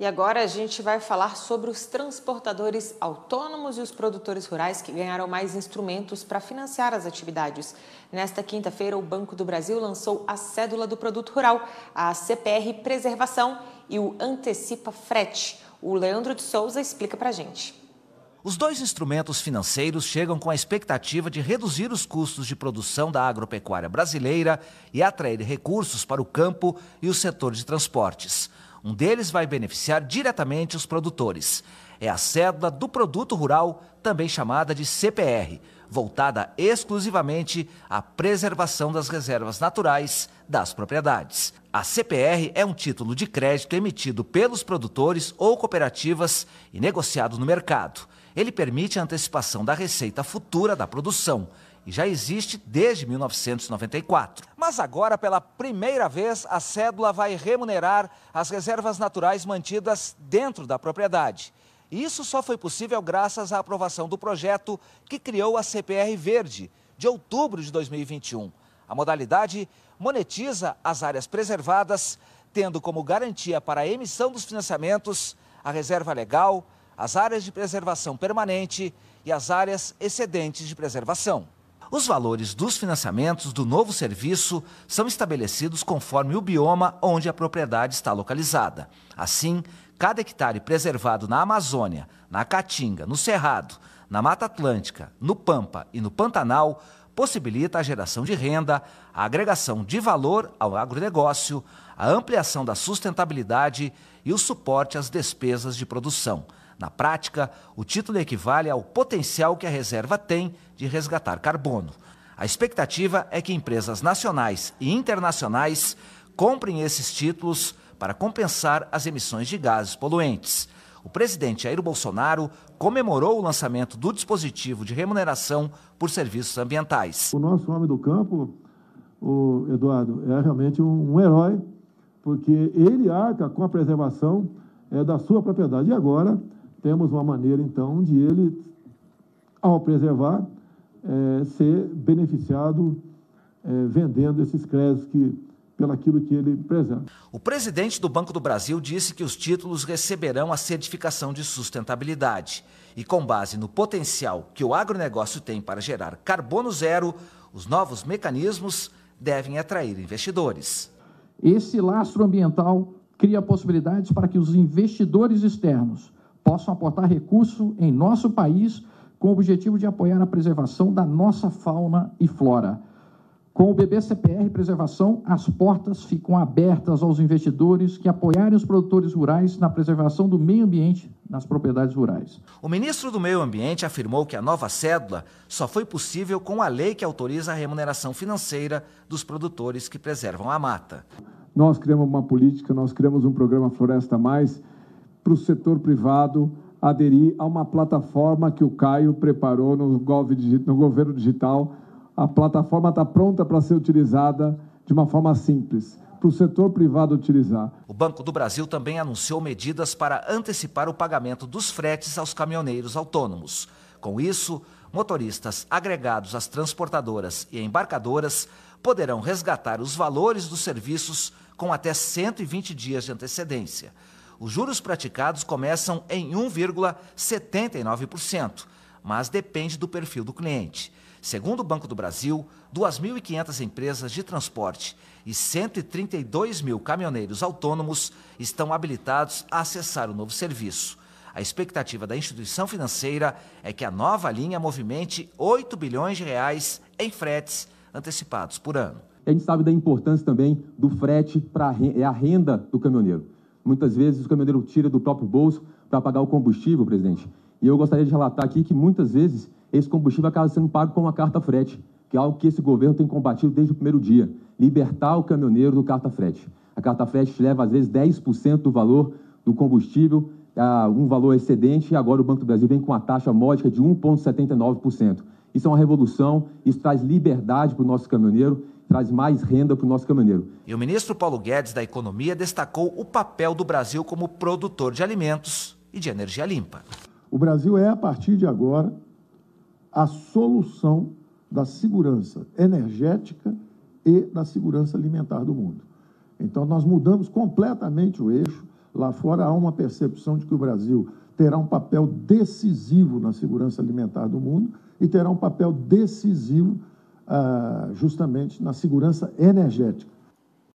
E agora a gente vai falar sobre os transportadores autônomos e os produtores rurais que ganharam mais instrumentos para financiar as atividades. Nesta quinta-feira, o Banco do Brasil lançou a Cédula do Produto Rural, a CPR Preservação e o Antecipa Frete. O Leandro de Souza explica para a gente. Os dois instrumentos financeiros chegam com a expectativa de reduzir os custos de produção da agropecuária brasileira e atrair recursos para o campo e o setor de transportes. Um deles vai beneficiar diretamente os produtores. É a cédula do produto rural, também chamada de CPR, voltada exclusivamente à preservação das reservas naturais das propriedades. A CPR é um título de crédito emitido pelos produtores ou cooperativas e negociado no mercado. Ele permite a antecipação da receita futura da produção e já existe desde 1994. Mas agora, pela primeira vez, a cédula vai remunerar as reservas naturais mantidas dentro da propriedade. Isso só foi possível graças à aprovação do projeto que criou a CPR Verde, de outubro de 2021. A modalidade monetiza as áreas preservadas, tendo como garantia para a emissão dos financiamentos a reserva legal, as áreas de preservação permanente e as áreas excedentes de preservação. Os valores dos financiamentos do novo serviço são estabelecidos conforme o bioma onde a propriedade está localizada. Assim, cada hectare preservado na Amazônia, na Caatinga, no Cerrado, na Mata Atlântica, no Pampa e no Pantanal possibilita a geração de renda, a agregação de valor ao agronegócio, a ampliação da sustentabilidade e o suporte às despesas de produção. Na prática, o título equivale ao potencial que a reserva tem de resgatar carbono. A expectativa é que empresas nacionais e internacionais comprem esses títulos para compensar as emissões de gases poluentes. O presidente Jair Bolsonaro comemorou o lançamento do dispositivo de remuneração por serviços ambientais. O nosso homem do campo, o Eduardo, é realmente um, herói, porque ele arca com a preservação é, da sua propriedade. E agora temos uma maneira, então, de ele, ao preservar, é, ser beneficiado é, vendendo esses créditos que, pelaquilo que ele preserva. O presidente do Banco do Brasil disse que os títulos receberão a certificação de sustentabilidade e, com base no potencial que o agronegócio tem para gerar carbono zero, os novos mecanismos devem atrair investidores. Esse lastro ambiental cria possibilidades para que os investidores externos possam aportar recurso em nosso país com o objetivo de apoiar a preservação da nossa fauna e flora. Com o BBCPR Preservação, as portas ficam abertas aos investidores que apoiarem os produtores rurais na preservação do meio ambiente nas propriedades rurais. O ministro do Meio Ambiente afirmou que a nova cédula só foi possível com a lei que autoriza a remuneração financeira dos produtores que preservam a mata. Nós criamos uma política, nós criamos um programa Floresta Mais para o setor privado aderir a uma plataforma que o Caio preparou no, no governo digital. A plataforma está pronta para ser utilizada de uma forma simples para o setor privado utilizar. O Banco do Brasil também anunciou medidas para antecipar o pagamento dos fretes aos caminhoneiros autônomos. Com isso, motoristas agregados às transportadoras e embarcadoras poderão resgatar os valores dos serviços com até 120 dias de antecedência os juros praticados começam em 1,79%, mas depende do perfil do cliente. Segundo o Banco do Brasil, 2.500 empresas de transporte e 132 mil caminhoneiros autônomos estão habilitados a acessar o novo serviço. A expectativa da instituição financeira é que a nova linha movimente 8 bilhões de reais em fretes antecipados por ano. A gente sabe da importância também do frete para é a renda do caminhoneiro. Muitas vezes o caminhoneiro tira do próprio bolso para pagar o combustível, presidente. E eu gostaria de relatar aqui que muitas vezes esse combustível acaba sendo pago com uma carta frete, que é algo que esse governo tem combatido desde o primeiro dia. Libertar o caminhoneiro do carta frete. A carta frete leva, às vezes, 10% do valor do combustível, um valor excedente, e agora o Banco do Brasil vem com uma taxa módica de 1,79%. Isso é uma revolução, isso traz liberdade para o nosso caminhoneiro traz mais renda para o nosso caminhoneiro. E o ministro Paulo Guedes da Economia destacou o papel do Brasil como produtor de alimentos e de energia limpa. O Brasil é, a partir de agora, a solução da segurança energética e da segurança alimentar do mundo. Então, nós mudamos completamente o eixo. Lá fora há uma percepção de que o Brasil terá um papel decisivo na segurança alimentar do mundo e terá um papel decisivo ah, justamente na segurança energética.